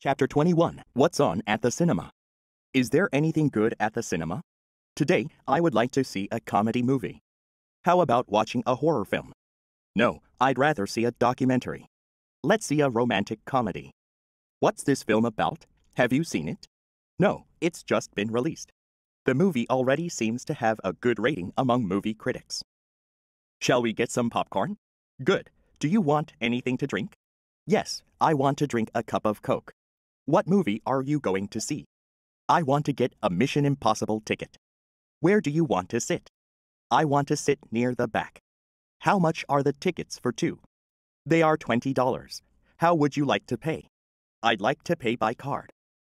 Chapter 21 What's on at the cinema? Is there anything good at the cinema? Today, I would like to see a comedy movie. How about watching a horror film? No, I'd rather see a documentary. Let's see a romantic comedy. What's this film about? Have you seen it? No, it's just been released. The movie already seems to have a good rating among movie critics. Shall we get some popcorn? Good. Do you want anything to drink? Yes, I want to drink a cup of Coke. What movie are you going to see? I want to get a Mission Impossible ticket. Where do you want to sit? I want to sit near the back. How much are the tickets for two? They are $20. How would you like to pay? I'd like to pay by card.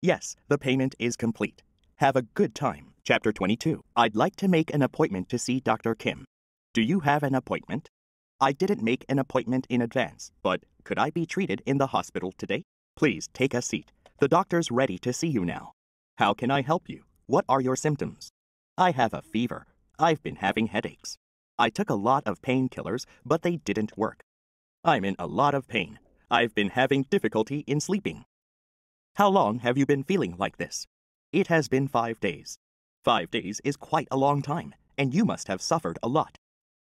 Yes, the payment is complete. Have a good time. Chapter 22. I'd like to make an appointment to see Dr. Kim. Do you have an appointment? I didn't make an appointment in advance, but could I be treated in the hospital today? Please take a seat. The doctor's ready to see you now. How can I help you? What are your symptoms? I have a fever. I've been having headaches. I took a lot of painkillers, but they didn't work. I'm in a lot of pain. I've been having difficulty in sleeping. How long have you been feeling like this? It has been five days. Five days is quite a long time, and you must have suffered a lot.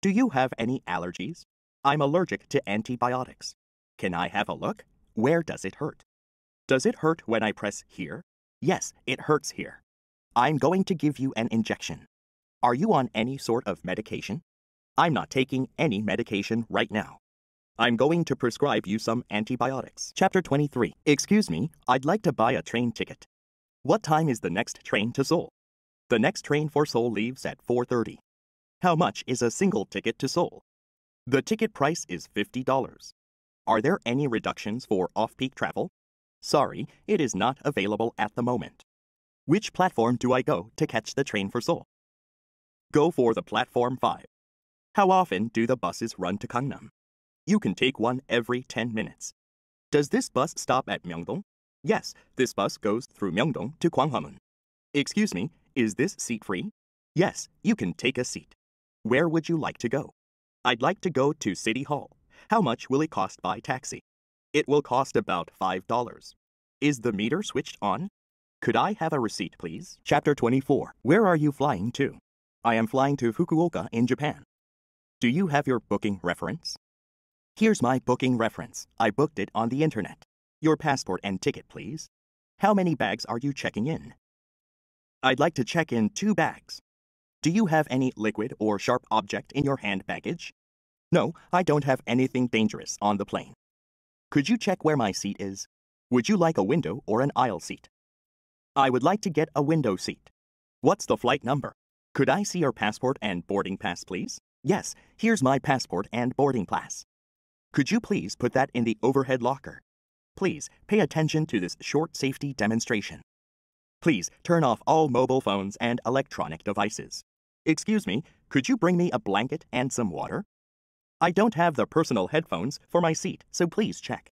Do you have any allergies? I'm allergic to antibiotics. Can I have a look? Where does it hurt? Does it hurt when I press here? Yes, it hurts here. I'm going to give you an injection. Are you on any sort of medication? I'm not taking any medication right now. I'm going to prescribe you some antibiotics. Chapter 23. Excuse me, I'd like to buy a train ticket. What time is the next train to Seoul? The next train for Seoul leaves at 4:30. How much is a single ticket to Seoul? The ticket price is $50. Are there any reductions for off-peak travel? Sorry, it is not available at the moment. Which platform do I go to catch the train for Seoul? Go for the platform 5. How often do the buses run to Gangnam? You can take one every 10 minutes. Does this bus stop at Myeongdong? Yes, this bus goes through Myeongdong to Gwanghwamun. Excuse me, is this seat free? Yes, you can take a seat. Where would you like to go? I'd like to go to City Hall. How much will it cost by taxi? It will cost about $5. Is the meter switched on? Could I have a receipt, please? Chapter 24. Where are you flying to? I am flying to Fukuoka in Japan. Do you have your booking reference? Here's my booking reference. I booked it on the internet. Your passport and ticket, please. How many bags are you checking in? I'd like to check in two bags. Do you have any liquid or sharp object in your hand baggage? No, I don't have anything dangerous on the plane. Could you check where my seat is? Would you like a window or an aisle seat? I would like to get a window seat. What's the flight number? Could I see your passport and boarding pass, please? Yes, here's my passport and boarding pass. Could you please put that in the overhead locker? Please pay attention to this short safety demonstration. Please turn off all mobile phones and electronic devices. Excuse me, could you bring me a blanket and some water? I don't have the personal headphones for my seat, so please check.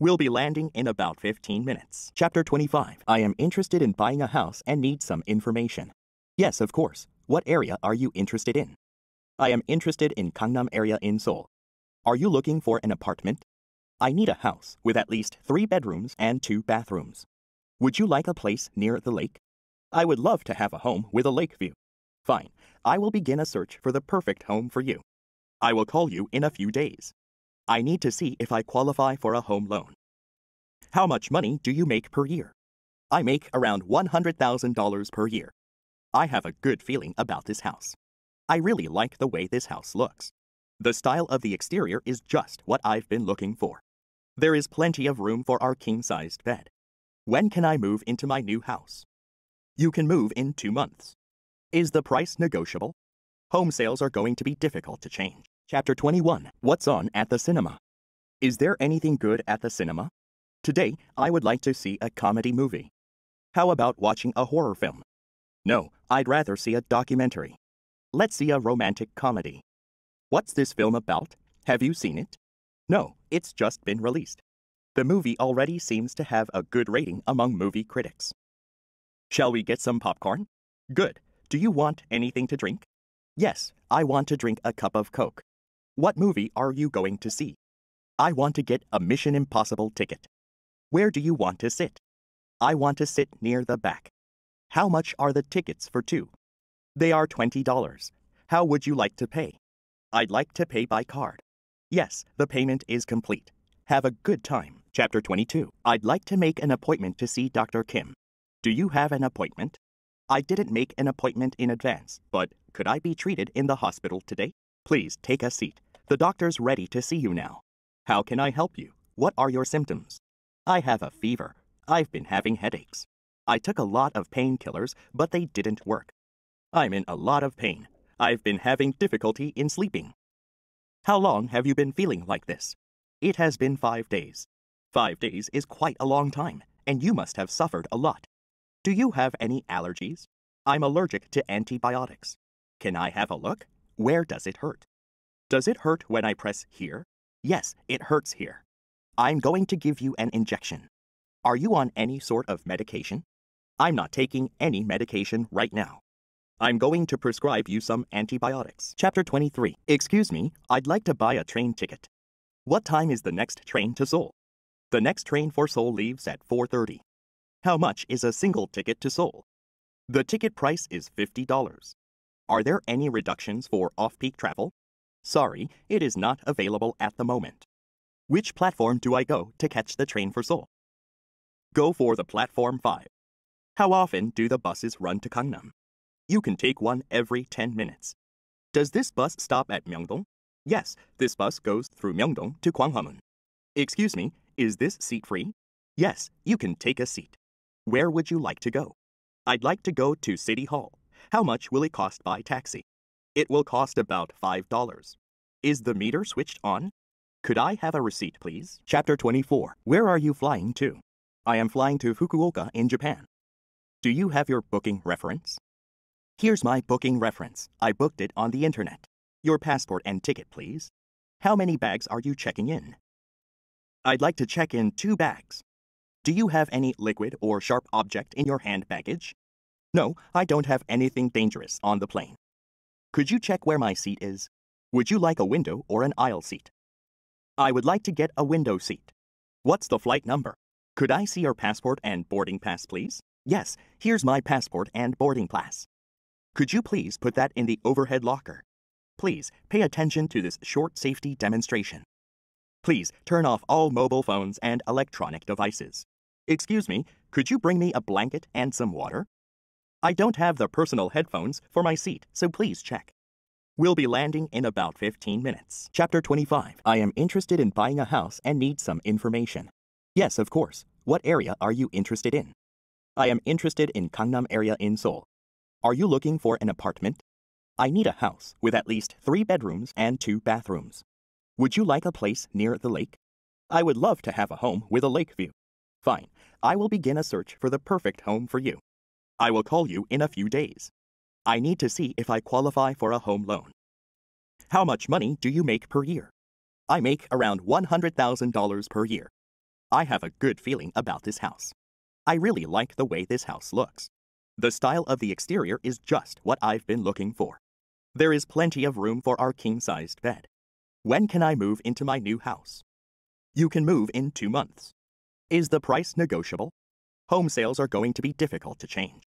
We'll be landing in about 15 minutes. Chapter 25 I am interested in buying a house and need some information. Yes, of course. What area are you interested in? I am interested in Gangnam area in Seoul. Are you looking for an apartment? I need a house with at least three bedrooms and two bathrooms. Would you like a place near the lake? I would love to have a home with a lake view. Fine, I will begin a search for the perfect home for you. I will call you in a few days. I need to see if I qualify for a home loan. How much money do you make per year? I make around $100,000 per year. I have a good feeling about this house. I really like the way this house looks. The style of the exterior is just what I've been looking for. There is plenty of room for our king-sized bed. When can I move into my new house? You can move in two months. Is the price negotiable? Home sales are going to be difficult to change. Chapter 21 What's on at the cinema? Is there anything good at the cinema? Today, I would like to see a comedy movie. How about watching a horror film? No, I'd rather see a documentary. Let's see a romantic comedy. What's this film about? Have you seen it? No, it's just been released. The movie already seems to have a good rating among movie critics. Shall we get some popcorn? Good. Do you want anything to drink? Yes, I want to drink a cup of Coke. What movie are you going to see? I want to get a Mission Impossible ticket. Where do you want to sit? I want to sit near the back. How much are the tickets for two? They are $20. How would you like to pay? I'd like to pay by card. Yes, the payment is complete. Have a good time. Chapter 22. I'd like to make an appointment to see Dr. Kim. Do you have an appointment? I didn't make an appointment in advance, but could I be treated in the hospital today? Please take a seat. The doctor's ready to see you now. How can I help you? What are your symptoms? I have a fever. I've been having headaches. I took a lot of painkillers, but they didn't work. I'm in a lot of pain. I've been having difficulty in sleeping. How long have you been feeling like this? It has been five days. Five days is quite a long time, and you must have suffered a lot. Do you have any allergies? I'm allergic to antibiotics. Can I have a look? Where does it hurt? Does it hurt when I press here? Yes, it hurts here. I'm going to give you an injection. Are you on any sort of medication? I'm not taking any medication right now. I'm going to prescribe you some antibiotics. Chapter 23. Excuse me, I'd like to buy a train ticket. What time is the next train to Seoul? The next train for Seoul leaves at 4:30. How much is a single ticket to Seoul? The ticket price is $50. Are there any reductions for off-peak travel? Sorry, it is not available at the moment. Which platform do I go to catch the train for Seoul? Go for the platform 5. How often do the buses run to Gangnam? You can take one every 10 minutes. Does this bus stop at Myeongdong? Yes, this bus goes through Myeongdong to Gwanghwamun. Excuse me, is this seat free? Yes, you can take a seat. Where would you like to go? I'd like to go to City Hall. How much will it cost by taxi? It will cost about $5. Is the meter switched on? Could I have a receipt, please? Chapter 24. Where are you flying to? I am flying to Fukuoka in Japan. Do you have your booking reference? Here's my booking reference. I booked it on the internet. Your passport and ticket, please. How many bags are you checking in? I'd like to check in two bags. Do you have any liquid or sharp object in your hand baggage? No, I don't have anything dangerous on the plane. Could you check where my seat is? Would you like a window or an aisle seat? I would like to get a window seat. What's the flight number? Could I see your passport and boarding pass, please? Yes, here's my passport and boarding pass. Could you please put that in the overhead locker? Please pay attention to this short safety demonstration. Please turn off all mobile phones and electronic devices. Excuse me, could you bring me a blanket and some water? I don't have the personal headphones for my seat, so please check. We'll be landing in about 15 minutes. Chapter 25 I am interested in buying a house and need some information. Yes, of course. What area are you interested in? I am interested in Gangnam area in Seoul. Are you looking for an apartment? I need a house with at least three bedrooms and two bathrooms. Would you like a place near the lake? I would love to have a home with a lake view. Fine, I will begin a search for the perfect home for you. I will call you in a few days. I need to see if I qualify for a home loan. How much money do you make per year? I make around $100,000 per year. I have a good feeling about this house. I really like the way this house looks. The style of the exterior is just what I've been looking for. There is plenty of room for our king-sized bed. When can I move into my new house? You can move in two months. Is the price negotiable? home sales are going to be difficult to change.